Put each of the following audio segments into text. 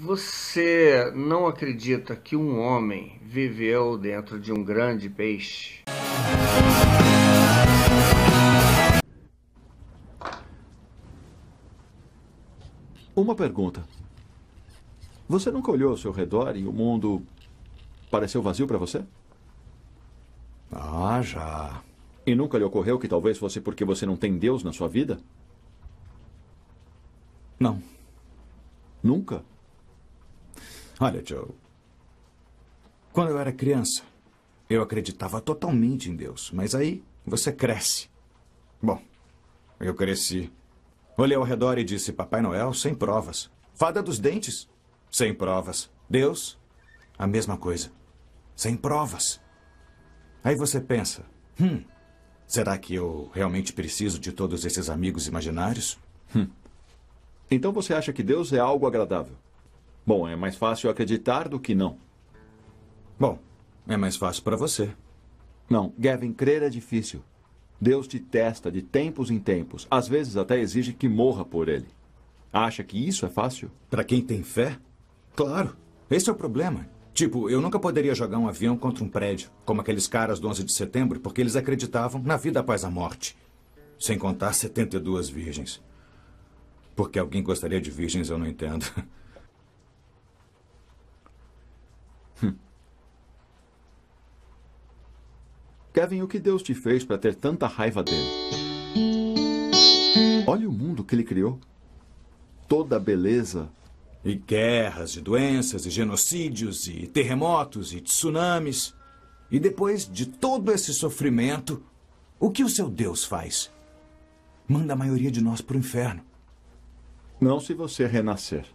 Você não acredita que um homem viveu dentro de um grande peixe? Uma pergunta. Você nunca olhou ao seu redor e o mundo pareceu vazio para você? Ah, já. E nunca lhe ocorreu que talvez fosse porque você não tem Deus na sua vida? Não. Nunca? Olha, Joe. Quando eu era criança, eu acreditava totalmente em Deus. Mas aí você cresce. Bom, eu cresci. Olhei ao redor e disse: Papai Noel, sem provas. Fada dos dentes, sem provas. Deus, a mesma coisa. Sem provas. Aí você pensa: hum, será que eu realmente preciso de todos esses amigos imaginários? Hum. Então você acha que Deus é algo agradável? Bom, é mais fácil acreditar do que não. Bom, é mais fácil para você. Não, Gavin, crer é difícil. Deus te testa de tempos em tempos. Às vezes até exige que morra por ele. Acha que isso é fácil? Para quem tem fé? Claro. Esse é o problema. Tipo, eu nunca poderia jogar um avião contra um prédio, como aqueles caras do 11 de setembro, porque eles acreditavam na vida após a morte. Sem contar 72 virgens. Porque alguém gostaria de virgens, eu não entendo. Kevin, o que Deus te fez para ter tanta raiva dele? Olha o mundo que ele criou. Toda a beleza. E guerras, e doenças, e genocídios, e terremotos, e tsunamis. E depois de todo esse sofrimento, o que o seu Deus faz? Manda a maioria de nós para o inferno. Não se você renascer.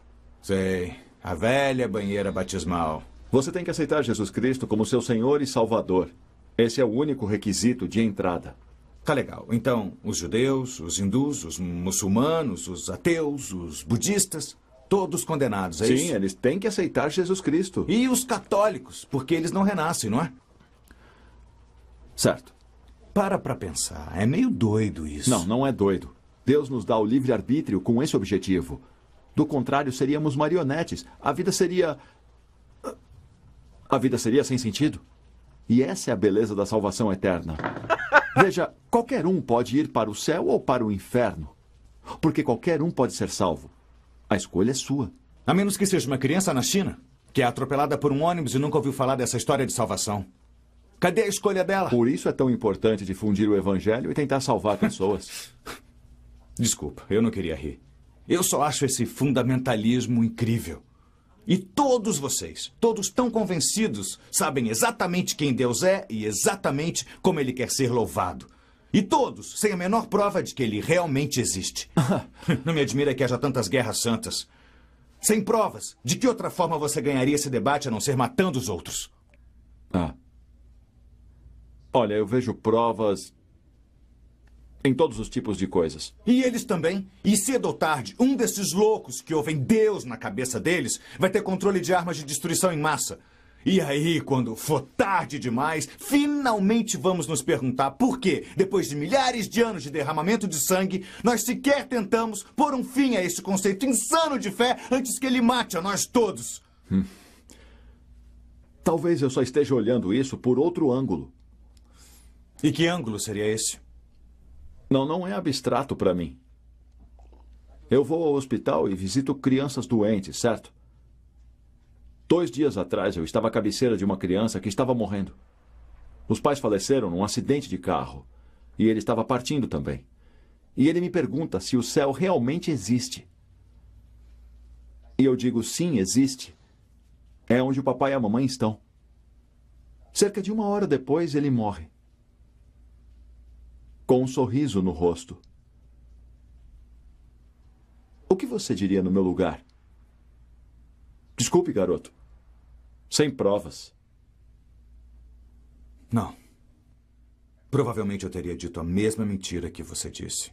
Sei. A velha banheira batismal. Você tem que aceitar Jesus Cristo como seu Senhor e Salvador. Esse é o único requisito de entrada. Tá legal. Então, os judeus, os hindus, os muçulmanos, os ateus, os budistas, todos condenados, é Sim, isso? Sim, eles têm que aceitar Jesus Cristo. E os católicos, porque eles não renascem, não é? Certo. Para para pensar, é meio doido isso. Não, não é doido. Deus nos dá o livre-arbítrio com esse objetivo. Do contrário, seríamos marionetes. A vida seria. A vida seria sem sentido. E essa é a beleza da salvação eterna. Veja, qualquer um pode ir para o céu ou para o inferno, porque qualquer um pode ser salvo. A escolha é sua. A menos que seja uma criança na China, que é atropelada por um ônibus e nunca ouviu falar dessa história de salvação. Cadê a escolha dela? Por isso é tão importante difundir o evangelho e tentar salvar pessoas. Desculpa, eu não queria rir. Eu só acho esse fundamentalismo incrível. E todos vocês, todos tão convencidos, sabem exatamente quem Deus é e exatamente como ele quer ser louvado. E todos, sem a menor prova de que ele realmente existe. Não me admira que haja tantas guerras santas. Sem provas, de que outra forma você ganharia esse debate a não ser matando os outros? Ah. Olha, eu vejo provas em todos os tipos de coisas. E eles também. E cedo ou tarde, um desses loucos que ouvem Deus na cabeça deles vai ter controle de armas de destruição em massa. E aí, quando for tarde demais, finalmente vamos nos perguntar por que, depois de milhares de anos de derramamento de sangue, nós sequer tentamos pôr um fim a esse conceito insano de fé antes que ele mate a nós todos. Hum. Talvez eu só esteja olhando isso por outro ângulo. E que ângulo seria esse? Não, não é abstrato para mim. Eu vou ao hospital e visito crianças doentes, certo? Dois dias atrás eu estava à cabeceira de uma criança que estava morrendo. Os pais faleceram num acidente de carro e ele estava partindo também. E ele me pergunta se o céu realmente existe. E eu digo sim, existe. É onde o papai e a mamãe estão. Cerca de uma hora depois ele morre com um sorriso no rosto. O que você diria no meu lugar? Desculpe, garoto. Sem provas. Não. Provavelmente eu teria dito a mesma mentira que você disse.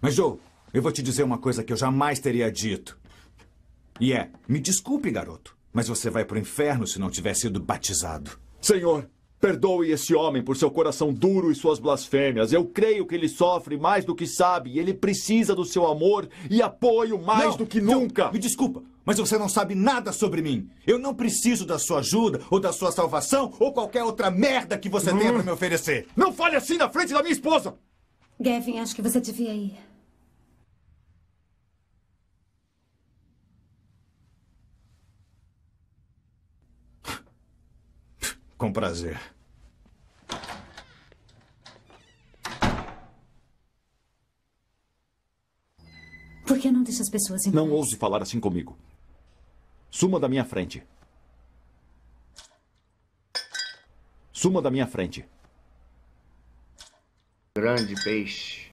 Mas, Joe, eu vou te dizer uma coisa que eu jamais teria dito. E é: me desculpe, garoto, mas você vai pro inferno se não tiver sido batizado. Senhor, Perdoe esse homem por seu coração duro e suas blasfêmias. Eu creio que ele sofre mais do que sabe. Ele precisa do seu amor e apoio mais não, do que nunca. Não, me desculpa, mas você não sabe nada sobre mim. Eu não preciso da sua ajuda, ou da sua salvação, ou qualquer outra merda que você hum. tenha para me oferecer. Não fale assim na frente da minha esposa! Gavin, acho que você devia ir. Com prazer. Por que não deixa as pessoas em Não ouse falar assim comigo. Suma da minha frente. Suma da minha frente. Grande peixe.